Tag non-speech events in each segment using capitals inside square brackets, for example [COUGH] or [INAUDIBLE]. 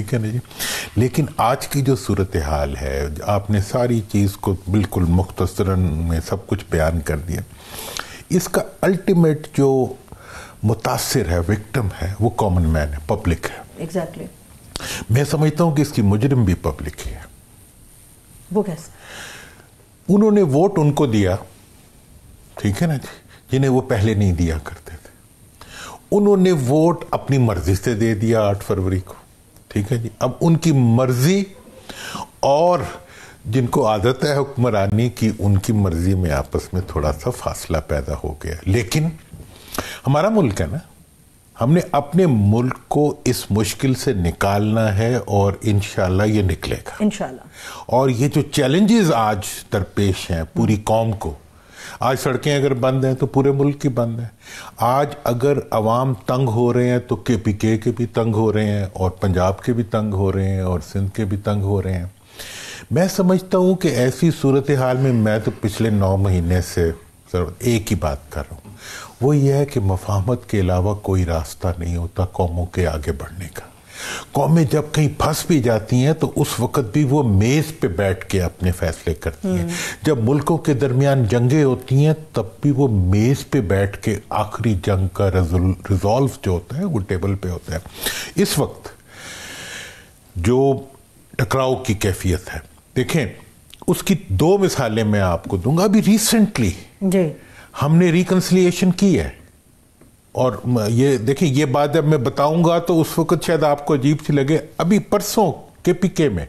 ठीक है ना जी लेकिन आज की जो सूरत हाल है आपने सारी चीज़ को बिल्कुल मुख्तसरन में सब कुछ बयान कर दिया इसका अल्टीमेट जो मुतासर है विक्टम है वो कॉमन मैन है पब्लिक है एग्जैक्टली exactly. मैं समझता हूँ कि इसकी मुजरिम भी पब्लिक ही है वो कैसे उन्होंने वोट उनको दिया ठीक है ना जी जिन्हें वो पहले नहीं दिया करते थे उन्होंने वोट अपनी मर्जी से दे दिया आठ फरवरी को ठीक है जी अब उनकी मर्जी और जिनको आदत है हुक्मरानी की उनकी मर्जी में आपस में थोड़ा सा फासला पैदा हो गया लेकिन हमारा मुल्क है ना हमने अपने मुल्क को इस मुश्किल से निकालना है और इन ये निकलेगा इन और ये जो चैलेंजेस आज दरपेश हैं पूरी कौम को आज सड़कें अगर बंद हैं तो पूरे मुल्क की बंद हैं आज अगर आवाम तंग हो रहे हैं तो के पी के के भी तंग हो रहे हैं और पंजाब के भी तंग हो रहे हैं और सिंध के भी तंग हो रहे हैं मैं समझता हूँ कि ऐसी सूरत हाल में मैं तो पिछले नौ महीने से एक ही बात कर रहा हूँ वो ये है कि मफाहमत के अलावा कोई रास्ता नहीं होता कौमों के आगे बढ़ने का कौमें जब कहीं फंस भी जाती हैं तो उस वक़्त भी वो मेज़ पे बैठ के अपने फैसले करती हैं हम्म। जब मुल्कों के दरमियान जंगें होती हैं तब भी वो मेज़ पे बैठ के आखिरी जंग का रिजॉल्व जो होता है वो टेबल पे होता है इस वक्त जो टकराव की कैफियत है देखें उसकी दो मिसालें मैं आपको दूंगा अभी रिसेंटली हमने रिकन्सिलियेशन की है और ये देखिए ये बात जब मैं बताऊंगा तो उस वक्त शायद आपको अजीब सी लगे अभी परसों के पीके में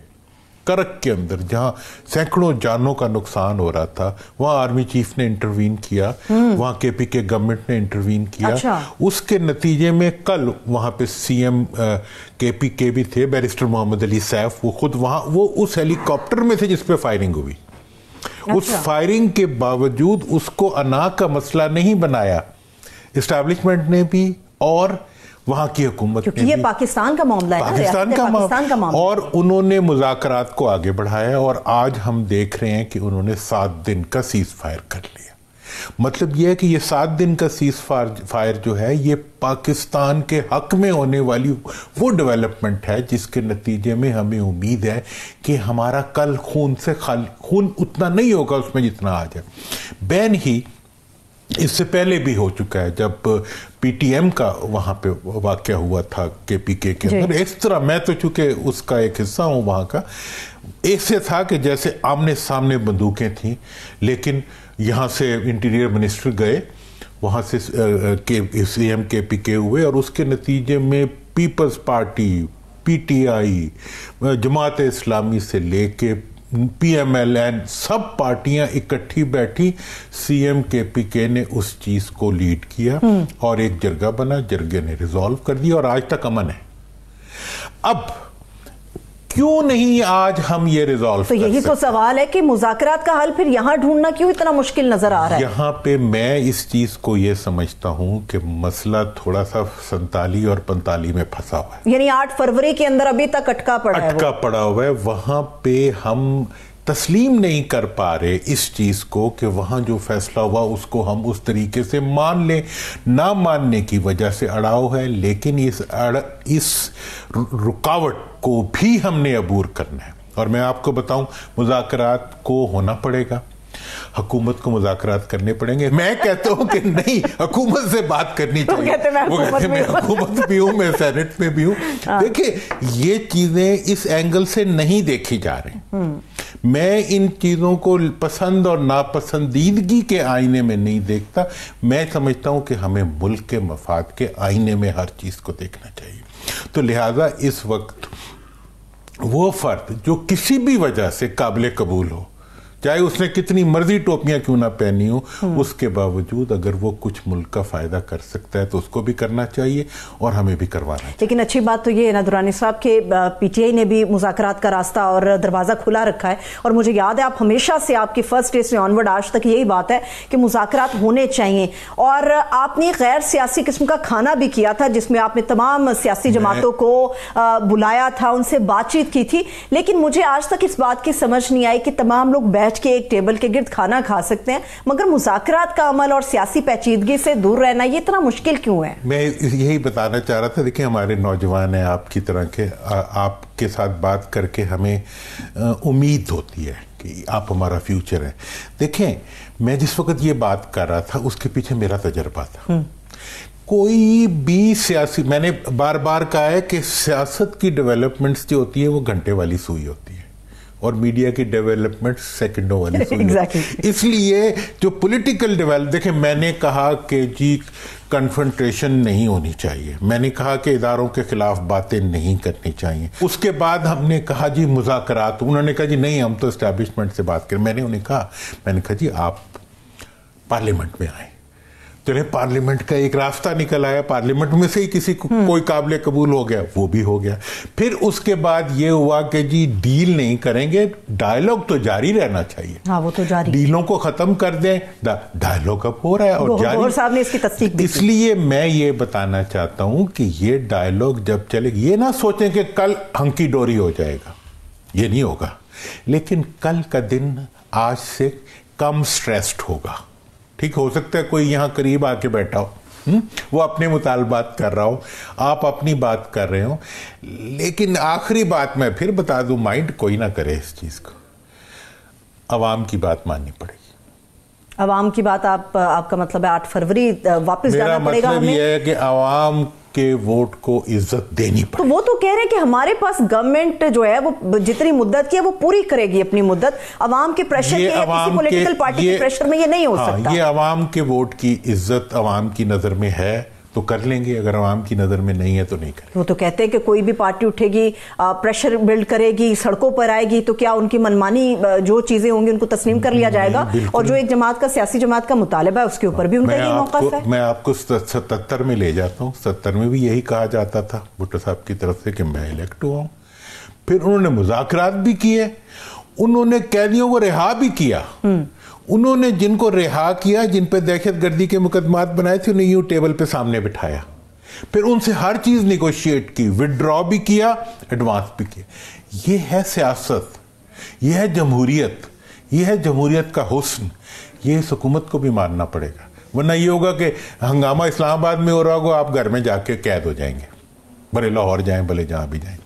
करक के अंदर जहाँ सैकड़ों जानों का नुकसान हो रहा था वहाँ आर्मी चीफ ने इंटरवीन किया हम्म। वहाँ के पी के गवर्नमेंट ने इंटरवीन किया अच्छा। उसके नतीजे में कल वहाँ पे सीएम के पी के भी थे बैरिस्टर मोहम्मद अली सैफ वो खुद वहाँ वो उस हेलीकॉप्टर में थे जिसपे फायरिंग हुई अच्छा। उस फायरिंग के बावजूद उसको अना का मसला नहीं बनाया इस्टेब्लिशमेंट ने भी और वहां की हुकूमत क्योंकि ये पाकिस्तान का मामला है पाकिस्तान का, का मामला और उन्होंने मुजाकर को आगे बढ़ाया और आज हम देख रहे हैं कि उन्होंने सात दिन का सीज फायर कर लिया मतलब यह है कि ये सात दिन का सीज फायर जो है ये पाकिस्तान के हक में होने वाली वो डेवलपमेंट है जिसके नतीजे में हमें उम्मीद है कि हमारा कल खून से खाली खून उतना नहीं होगा उसमें जितना आज है बैन ही इससे पहले भी हो चुका है जब पीटीएम का वहाँ पे वाक्य हुआ था के पी के अंदर इस तरह मैं तो चूंकि उसका एक हिस्सा हूँ वहाँ का ऐसे था कि जैसे आमने सामने बंदूकें थीं लेकिन यहाँ से इंटीरियर मिनिस्टर गए वहाँ से के सी एम के पी के हुए और उसके नतीजे में peoples party PTI Jamaat Islami से लेके पीएमएलएन सब पार्टियां इकट्ठी बैठी सीएम के पी के ने उस चीज को लीड किया हम्म। और एक जरगा बना जरगे ने रिजॉल्व कर दिया और आज तक अमन है अब क्यों नहीं आज हम ये रिजॉल्व तो यही तो सवाल है कि मुजाकरात का हल फिर यहाँ ढूंढना क्यों इतना मुश्किल नजर आ रहा है यहां पे मैं इस चीज को ये समझता हूँ कि मसला थोड़ा सा संताली और पैंताली में फंसा हुआ है यानी आठ फरवरी के अंदर अभी तक अटका पड़ा अटका पड़ा हुआ है वहां पे हम तस्लीम नहीं कर पा रहे इस चीज़ को कि वहाँ जो फैसला हुआ उसको हम उस तरीके से मान लें ना मानने की वजह से अड़ाव है लेकिन इस अड़ इस रुकावट को भी हमने अबूर करना है और मैं आपको बताऊं मुजाकरात को होना पड़ेगा हकूमत को मुजाकरात करने पड़ेंगे मैं कहता हूं कि नहीं हुकूमत से बात करनी [LAUGHS] चाहिए वो कहते मैं हकूमत भी हूँ मैं सेनेट में भी हूँ हाँ। देखिए ये चीज़ें इस एंगल से नहीं देखी जा रही हम्म। मैं इन चीज़ों को पसंद और नापसंदीदगी के आईने में नहीं देखता मैं समझता हूँ कि हमें मुल्क के मफाद के आईने में हर चीज़ को देखना चाहिए तो लिहाजा इस वक्त वो फ़र्द जो किसी भी वजह से काबिल कबूल हो चाहे उसने कितनी मर्जी टोपियां क्यों ना पहनी हो उसके बावजूद अगर वो कुछ मुल्क का फायदा कर सकता है तो उसको भी करना चाहिए और हमें भी करवाना चाहिए लेकिन अच्छी बात तो ये है ना दुरानी साहब के पीटीआई ने भी मुजाकर का रास्ता और दरवाज़ा खुला रखा है और मुझे याद है आप हमेशा से आपकी फर्स्ट डे से ऑनवर्ड आज तक यही बात है कि मुजाकर होने चाहिए और आपने गैर सियासी किस्म का खाना भी किया था जिसमें आपने तमाम सियासी जमातों को बुलाया था उनसे बातचीत की थी लेकिन मुझे आज तक इस बात की समझ नहीं आई कि तमाम लोग बैठ बैठ के एक टेबल के गिर्द खाना खा सकते हैं मगर मुजाकरात का अमल और सियासी पैचीदगी से दूर रहना ये इतना मुश्किल क्यों है मैं यही बताना चाह रहा था देखिए हमारे नौजवान हैं आपकी तरह के आपके साथ बात करके हमें उम्मीद होती है कि आप हमारा फ्यूचर है देखें मैं जिस वक्त ये बात कर रहा था उसके पीछे मेरा तजर्बा था हम्म। कोई भी सियासी मैंने बार बार कहा है कि सियासत की डेवलपमेंट्स जो होती है वो घंटे वाली सुई होती है और मीडिया की डेवलपमेंट सेकंड वाली इसलिए जो पॉलिटिकल डेवलप देखें मैंने कहा कि जी कन्फ्रंट्रेशन नहीं होनी चाहिए मैंने कहा कि इदारों के खिलाफ बातें नहीं करनी चाहिए उसके बाद हमने कहा जी मुजाकर उन्होंने कहा जी नहीं हम तो इस्टेब्लिशमेंट से बात करें मैंने उन्हें कहा मैंने कहा जी आप पार्लियामेंट में आए चले तो पार्लियामेंट का एक रास्ता निकल आया पार्लियामेंट में से ही किसी को हम्म। कोई काबिल कबूल हो गया वो भी हो गया फिर उसके बाद ये हुआ कि जी डील नहीं करेंगे डायलॉग तो जारी रहना चाहिए हाँ, वो तो जारी डीलों को खत्म कर दें डायलॉग अब हो रहा है और जारी साहब ने इसकी तस्दीक इसलिए मैं ये बताना चाहता हूं कि ये डायलॉग जब चलेगी ये ना सोचें कि कल हंकी डोरी हो जाएगा ये नहीं होगा लेकिन कल का दिन आज से कम स्ट्रेस्ड होगा ठीक हो सकता है कोई यहाँ करीब आके बैठा हो हम्म? वो अपने मुतालबात कर रहा हो आप अपनी बात कर रहे हो लेकिन आखिरी बात मैं फिर बता दूं माइंड कोई ना करे इस चीज़ को आवाम की बात माननी पड़ेगी आवाम की बात आप आपका मतलब है आठ फरवरी वापस जाना मतलब पड़ेगा मतलब हमें। ये है कि आवाम के वोट को इज्जत देनी पड़े तो वो तो कह रहे हैं कि हमारे पास गवर्नमेंट जो है वो जितनी मुद्दत की है वो पूरी करेगी अपनी मुद्दत अवाम के प्रेशर ये के किसी पॉलिटिकल पार्टी के प्रेशर में ये नहीं हो हाँ, सकता ये अवाम के वोट की इज्जत अवाम की नजर में है तो कर लेंगे अगर आवाम की नज़र में नहीं है तो नहीं करेंगे वो तो कहते हैं कि कोई भी पार्टी उठेगी प्रेशर बिल्ड करेगी सड़कों पर आएगी तो क्या उनकी मनमानी जो चीज़ें होंगी उनको तस्लीम कर लिया जाएगा और जो एक जमात का सियासी जमात का मुतालबा है उसके ऊपर भी उनका यही मौका है मैं आपको सतर में ले जाता हूँ सत्तर में भी यही कहा जाता था भुट्टो साहब की तरफ से कि मैं इलेक्ट हुआ हूँ फिर उन्होंने मुजाकर भी किए उन्होंने कैदियों को रिहा भी किया हम्म। उन्होंने जिनको रिहा किया जिन पर दहशत गर्दी के मुकदमात बनाए थे उन्हें यूं टेबल पे सामने बिठाया फिर उनसे हर चीज़ निगोशिएट की विड्रॉ भी किया एडवांस भी किया यह है सियासत यह है जमहूरीत यह है जमहूरियत का हुस्न ये इस हुकूमत को भी मानना पड़ेगा वरना ये होगा कि हंगामा इस्लामाबाद में हो रहा होगा आप घर में जाके कैद हो जाएंगे भले लाहौर जाएं भले जहाँ भी जाएं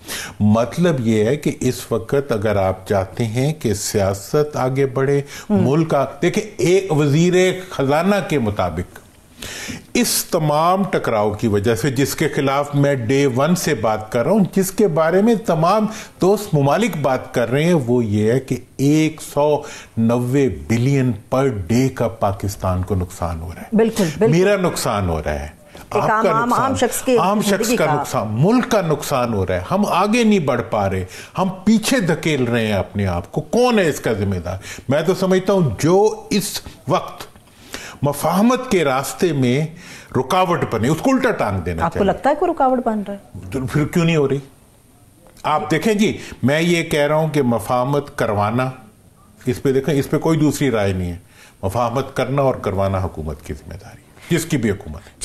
मतलब ये है कि इस वक्त अगर आप चाहते हैं कि सियासत आगे बढ़े हम्म। मुल्क आ देखिए एक वजीर खजाना के मुताबिक इस तमाम टकराव की वजह से जिसके खिलाफ मैं डे वन से बात कर रहा हूं जिसके बारे में तमाम दोस्त ममालिक बात कर रहे हैं वो ये है कि एक सौ नब्बे बिलियन पर डे का पाकिस्तान को नुकसान हो रहा है बिल्कुल, बिल्कुल। मेरा नुकसान हो रहा है आपका आम, आम शख्स के आम शख्स का नुकसान मुल्क का नुकसान हो रहा है हम आगे नहीं बढ़ पा रहे हम पीछे धकेल रहे हैं अपने आप को कौन है इसका जिम्मेदार मैं तो समझता हूं जो इस वक्त मफाहमत के रास्ते में रुकावट बने उसको उल्टा टांग देना आपको चाहिए। लगता है कोई रुकावट बन रहा है तो फिर क्यों नहीं हो रही आप देखें जी मैं ये कह रहा हूं कि मफाहमत करवाना इस पे देखें इस पे कोई दूसरी राय नहीं है मफाहमत करना और करवाना हुकूमत की जिम्मेदारी जिसकी भी हुकूमत